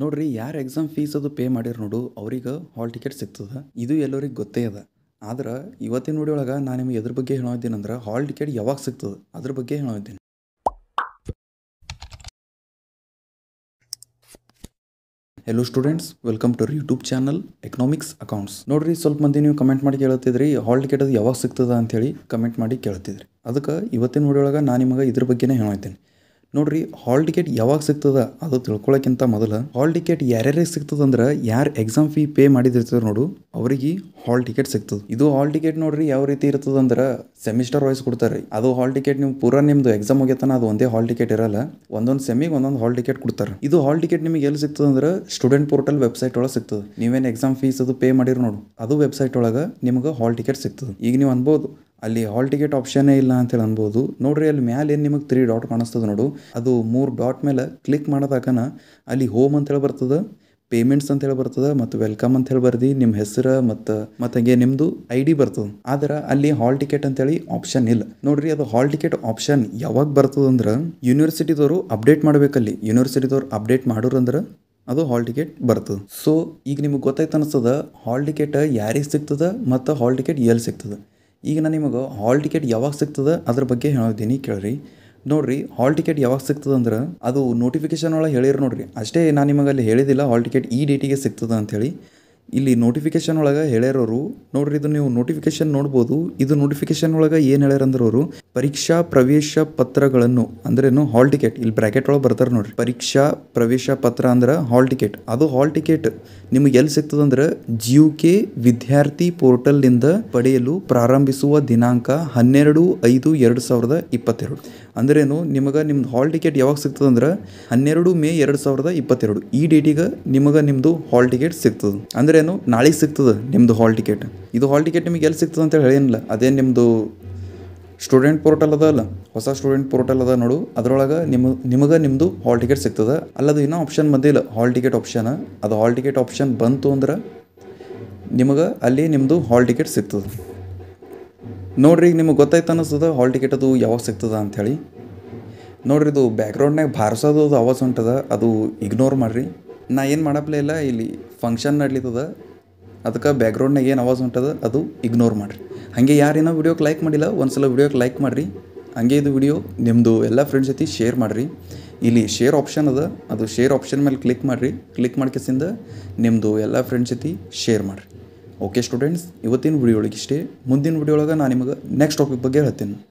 ನೋಡ್ರಿ ಯಾರು exam fees ಅದು ಪೇ ಮಾಡಿರ್ ನೋಡು ಅವ್ರಿಗೆ ಹಾಲ್ ಟಿಕೆಟ್ ಸಿಗ್ತದೆ ಇದು ಎಲ್ಲರಿಗೆ ಗೊತ್ತೇ ಅದ ಆದ್ರೆ ಇವತ್ತಿನ ನೋಡಿಯೊಳಗ ನಾ ನಿಮ್ಗೆ ಎದ್ರ ಬಗ್ಗೆ ಹೇಳೋದ್ದೀನಿ ಅಂದ್ರೆ ಹಾಲ್ ಟಿಕೆಟ್ ಯಾವಾಗ ಸಿಗ್ತದೆ ಅದ್ರ ಬಗ್ಗೆ ಹೇಳೋದ್ದೀನಿ hello students welcome to YouTube channel economics accounts ನೋಡ್ರಿ ಸ್ವಲ್ಪ ಮಂದಿ ನೀವು ಕಮೆಂಟ್ ಮಾಡಿ ಕೇಳುತ್ತಿದ್ರಿ ಹಾಲ್ ಟಿಕೆಟ್ ಅದು ಯಾವಾಗ ಸಿಗ್ತದ ಹೇಳಿ ಕಮೆಂಟ್ ಮಾಡಿ ಕೇಳುತ್ತಿದ್ರಿ ಅದಕ್ಕೆ ಇವತ್ತಿನ ನೋಡಿಯೊಳಗ ನಾನು ನಿಮಗೆ ಇದ್ರ ಬಗ್ಗೆನೇ ಹೇಳ್ತೀನಿ ನೋಡ್ರಿ ಹಾಲ್ ಟಿಕೆಟ್ ಯಾವಾಗ ಸಿಗ್ತದ ಅದು ತಿಳ್ಕೊಳಕ್ಕಿಂತ ಮೊದಲ ಹಾಲ್ ಟಿಕೆಟ್ ಯಾರ್ಯಾರಿಗೆ ಸಿಗ್ತದಂದ್ರೆ ಯಾರು ಎಕ್ಸಾಮ್ ಫೀ ಪೇ ಮಾಡಿದಿರ್ತಾರ ನೋಡು ಅವರಿಗೆ ಹಾಲ್ ಟಿಕೆಟ್ ಸಿಗ್ತದ ಇದು ಹಾಲ್ ಟಿಕೆಟ್ ನೋಡ್ರಿ ಯಾವ ರೀತಿ ಇರ್ತದಂದ್ರೆ ಸೆಮಿಸ್ಟರ್ ವೈಸ್ ಕೊಡ್ತಾರೆ ಅದು ಹಾಲ್ ಟಿಕೆಟ್ ನೀವು ಪೂರಾ ನಿಮ್ದು ಎಕ್ಸಾಮ್ ಹೋಗ್ಯತನ ಅದು ಒಂದೇ ಹಾಲ್ ಟಿಕೆಟ್ ಇರಲ್ಲ ಒಂದೊಂದು ಸೆಮಿಗೆ ಒಂದೊಂದು ಹಾಲ್ ಟಿಕೆಟ್ ಕೊಡ್ತಾರೆ ಇದು ಹಾಲ್ ಟಿಕೆಟ್ ನಿಮಗೆ ಎಲ್ಲಿ ಅಂದ್ರೆ ಸ್ಟೂಡೆಂಟ್ ಪೋರ್ಟಲ್ ವೆಬ್ಸೈಟ್ ಒಳಗೆ ಸಿಗ್ತದೆ ನೀವೇನು ಎಕ್ಸಾಮ್ ಫೀಸ್ ಅದು ಪೇ ಮಾಡಿರೋ ನೋಡು ಅದು ವೆಬ್ಸೈಟ್ ಒಳಗೆ ನಿಮ್ಗೆ ಹಾಲ್ ಟಿಕೆಟ್ ಸಿಗ್ತದೆ ಈಗ ನೀವು ಅನ್ಬೋದು ಅಲ್ಲಿ ಹಾಲ್ ಟಿಕೆಟ್ ಆಪ್ಷನ್ನೇ ಇಲ್ಲ ಅಂತೇಳಿ ಅನ್ಬೋದು ನೋಡ್ರಿ ಅಲ್ಲಿ ಮ್ಯಾಲೆ ಏನು ನಿಮಗೆ ತ್ರೀ ಡಾಟ್ ಕಾಣಿಸ್ತದೆ ನೋಡು ಅದು ಮೂರು ಡಾಟ್ ಮೇಲೆ ಕ್ಲಿಕ್ ಮಾಡಿದಾಗನ ಅಲ್ಲಿ ಹೋಮ್ ಅಂತೇಳಿ ಬರ್ತದೆ ಪೇಮೆಂಟ್ಸ್ ಅಂತ ಹೇಳಿ ಬರ್ತದೆ ಮತ್ತು ವೆಲ್ಕಮ್ ಅಂತ ಹೇಳಿ ಬರ್ದಿ ನಿಮ್ಮ ಹೆಸರು ಮತ್ತು ಮತ್ತು ಹಂಗೆ ನಿಮ್ಮದು ಐ ಡಿ ಬರ್ತದೆ ಆದ್ರೆ ಅಲ್ಲಿ ಹಾಲ್ ಟಿಕೆಟ್ ಅಂತೇಳಿ ಆಪ್ಷನ್ ಇಲ್ಲ ನೋಡ್ರಿ ಅದು ಹಾಲ್ ಟಿಕೆಟ್ ಆಪ್ಷನ್ ಯಾವಾಗ ಬರ್ತದಂದ್ರೆ ಯೂನಿವರ್ಸಿಟಿದವರು ಅಪ್ಡೇಟ್ ಮಾಡಬೇಕಲ್ಲಿ ಯೂನಿವರ್ಸಿಟಿದವ್ರು ಅಪ್ಡೇಟ್ ಮಾಡೋರಂದ್ರೆ ಅದು ಹಾಲ್ ಟಿಕೆಟ್ ಬರ್ತದೆ ಸೊ ಈಗ ನಿಮಗೆ ಗೊತ್ತಾಯ್ತು ಅನಿಸ್ತದೆ ಹಾಲ್ ಟಿಕೆಟ್ ಯಾರಿಗೆ ಸಿಗ್ತದೆ ಮತ್ತು ಹಾಲ್ ಟಿಕೆಟ್ ಎಲ್ಲಿ ಸಿಗ್ತದೆ ಈಗ ನಾನು ನಿಮಗೆ ಹಾಲ್ ಟಿಕೆಟ್ ಯಾವಾಗ ಸಿಗ್ತದೆ ಅದ್ರ ಬಗ್ಗೆ ಹೇಳಿದ್ದೀನಿ ಕೇಳ್ರಿ ನೋಡಿರಿ ಹಾಲ್ ಟಿಕೆಟ್ ಯಾವಾಗ ಸಿಗ್ತದೆ ಅಂದ್ರೆ ಅದು ನೋಟಿಫಿಕೇಶನ್ ಒಳಗೆ ಹೇಳಿರು ನೋಡಿರಿ ಅಷ್ಟೇ ನಾನು ನಿಮಗೆ ಅಲ್ಲಿ ಹೇಳಿದಿಲ್ಲ ಹಾಲ್ ಟಿಕೆಟ್ ಈ ಡೇಟಿಗೆ ಸಿಗ್ತದೆ ಅಂಥೇಳಿ ಇಲ್ಲಿ ನೋಟಿಫಿಕೇಶನ್ ಒಳಗೆ ಹೇಳ್ಯಾರವರು ನೋಡ್ರಿ ಇದು ನೀವು ನೋಟಿಫಿಕೇಶನ್ ನೋಡ್ಬೋದು ಇದು ನೋಟಿಫಿಕೇಶನ್ ಒಳಗೆ ಏನು ಹೇಳ್ಯಾರಂದ್ರೆ ಅವರು ಪರೀಕ್ಷಾ ಪ್ರವೇಶ ಪತ್ರಗಳನ್ನು ಅಂದ್ರೇನು ಹಾಲ್ ಟಿಕೆಟ್ ಇಲ್ಲಿ ಬ್ರ್ಯಾಕೆಟ್ ಒಳಗೆ ಬರ್ತಾರೆ ನೋಡ್ರಿ ಪರೀಕ್ಷಾ ಪ್ರವೇಶ ಪತ್ರ ಅಂದ್ರೆ ಹಾಲ್ ಟಿಕೆಟ್ ಅದು ಹಾಲ್ ಟಿಕೆಟ್ ನಿಮಗೆ ಎಲ್ಲಿ ಸಿಗ್ತದಂದ್ರೆ ಜಿಯು ಕೆ ವಿದ್ಯಾರ್ಥಿ ನಿಂದ ಪಡೆಯಲು ಪ್ರಾರಂಭಿಸುವ ದಿನಾಂಕ ಹನ್ನೆರಡು ಐದು ಎರಡು ಸಾವಿರದ ಇಪ್ಪತ್ತೆರಡು ಅಂದ್ರೇನು ನಿಮಗೆ ನಿಮ್ದು ಹಾಲ್ ಟಿಕೆಟ್ ಯಾವಾಗ ಸಿಗ್ತದಂದ್ರೆ ಹನ್ನೆರಡು ಮೇ ಎರಡು ಸಾವಿರದ ಇಪ್ಪತ್ತೆರಡು ಈ ಡೇಟಿಗೆ ನಿಮಗೆ ನಿಮ್ಮದು ಹಾಲ್ ಟಿಕೆಟ್ ಸಿಗ್ತದೆ ಅಂದ್ರೇನು ನಾಳೆಗೆ ಸಿಗ್ತದೆ ನಿಮ್ಮದು ಹಾಲ್ ಟಿಕೆಟ್ ಇದು ಹಾಲ್ ಟಿಕೆಟ್ ನಿಮಗೆ ಎಲ್ಲಿ ಸಿಗ್ತದೆ ಅಂತ ಹೇಳಿಲ್ಲ ಅದೇ ನಿಮ್ಮದು ಸ್ಟೂಡೆಂಟ್ ಪೋರ್ಟಲ್ ಅದ ಅಲ್ಲ ಹೊಸ ಸ್ಟೂಡೆಂಟ್ ಪೋರ್ಟಲ್ ಅದ ನೋಡು ಅದರೊಳಗೆ ನಿಮ್ಮ ನಿಮಗೆ ನಿಮ್ಮದು ಹಾಲ್ ಟಿಕೆಟ್ ಸಿಗ್ತದೆ ಅಲ್ಲದು ಇನ್ನೂ ಆಪ್ಷನ್ ಇಲ್ಲ ಹಾಲ್ ಟಿಕೆಟ್ ಆಪ್ಷನ್ ಅದು ಹಾಲ್ ಟಿಕೆಟ್ ಆಪ್ಷನ್ ಬಂತು ಅಂದ್ರೆ ನಿಮಗೆ ಅಲ್ಲಿ ನಿಮ್ಮದು ಹಾಲ್ ಟಿಕೆಟ್ ಸಿಗ್ತದೆ ನೋಡ್ರಿ ಈಗ ನಿಮಗೆ ಗೊತ್ತಾಯ್ತು ಅನ್ನಿಸ್ತದ ಹಾಲ್ ಟಿಕೆಟ್ ಅದು ಯಾವಾಗ ಸಿಗ್ತದ ಅಂಥೇಳಿ ನೋಡ್ರಿ ಇದು ಬ್ಯಾಕ್ಗ್ರೌಂಡ್ನಾಗ ಭಾರಿಸೋದು ಅದು ಅವಾಜ್ ಹೊಂಟದ ಅದು ಇಗ್ನೋರ್ ಮಾಡಿರಿ ನಾ ಏನು ಮಾಡಪ್ಲೇ ಇಲ್ಲ ಇಲ್ಲಿ ಫಂಕ್ಷನ್ ನಡೀತದ ಅದಕ್ಕೆ ಬ್ಯಾಕ್ಗ್ರೌಂಡ್ನಾಗ ಏನು ಅವಾಜ್ ಹೊಂಟದ ಅದು ಇಗ್ನೋರ್ ಮಾಡಿರಿ ಹಾಗೆ ಯಾರೇನೋ ವೀಡಿಯೋಕ್ಕೆ ಲೈಕ್ ಮಾಡಿಲ್ಲ ಒಂದು ಸಲ ವೀಡಿಯೋಕ್ಕೆ ಲೈಕ್ ಮಾಡಿರಿ ಹಾಗೆ ಇದು ವಿಡಿಯೋ ನಿಮ್ಮದು ಎಲ್ಲ ಫ್ರೆಂಡ್ಸ್ ಜೊತೆ ಶೇರ್ ಮಾಡಿರಿ ಇಲ್ಲಿ ಶೇರ್ ಆಪ್ಷನ್ ಅದ ಅದು ಶೇರ್ ಆಪ್ಷನ್ ಮೇಲೆ ಕ್ಲಿಕ್ ಮಾಡಿರಿ ಕ್ಲಿಕ್ ಮಾಡ್ಕೇಸಿಂದ ನಿಮ್ಮದು ಎಲ್ಲ ಫ್ರೆಂಡ್ಸ್ ಜೊತೆ ಶೇರ್ ಮಾಡಿರಿ ಓಕೆ ಸ್ಟೂಡೆಂಟ್ಸ್ ಇವತ್ತಿನ ವಿಡಿಯೋ ಒಳಗೆ ಇಷ್ಟೇ ಮುಂದಿನ ವಿಡಿಯೋ ಒಳಗೆ ನಾನು ನಿಮಗೆ ನೆಕ್ಸ್ಟ್ ಟಾಪಿಕ್ ಬಗ್ಗೆ ಹೇಳ್ತೀನಿ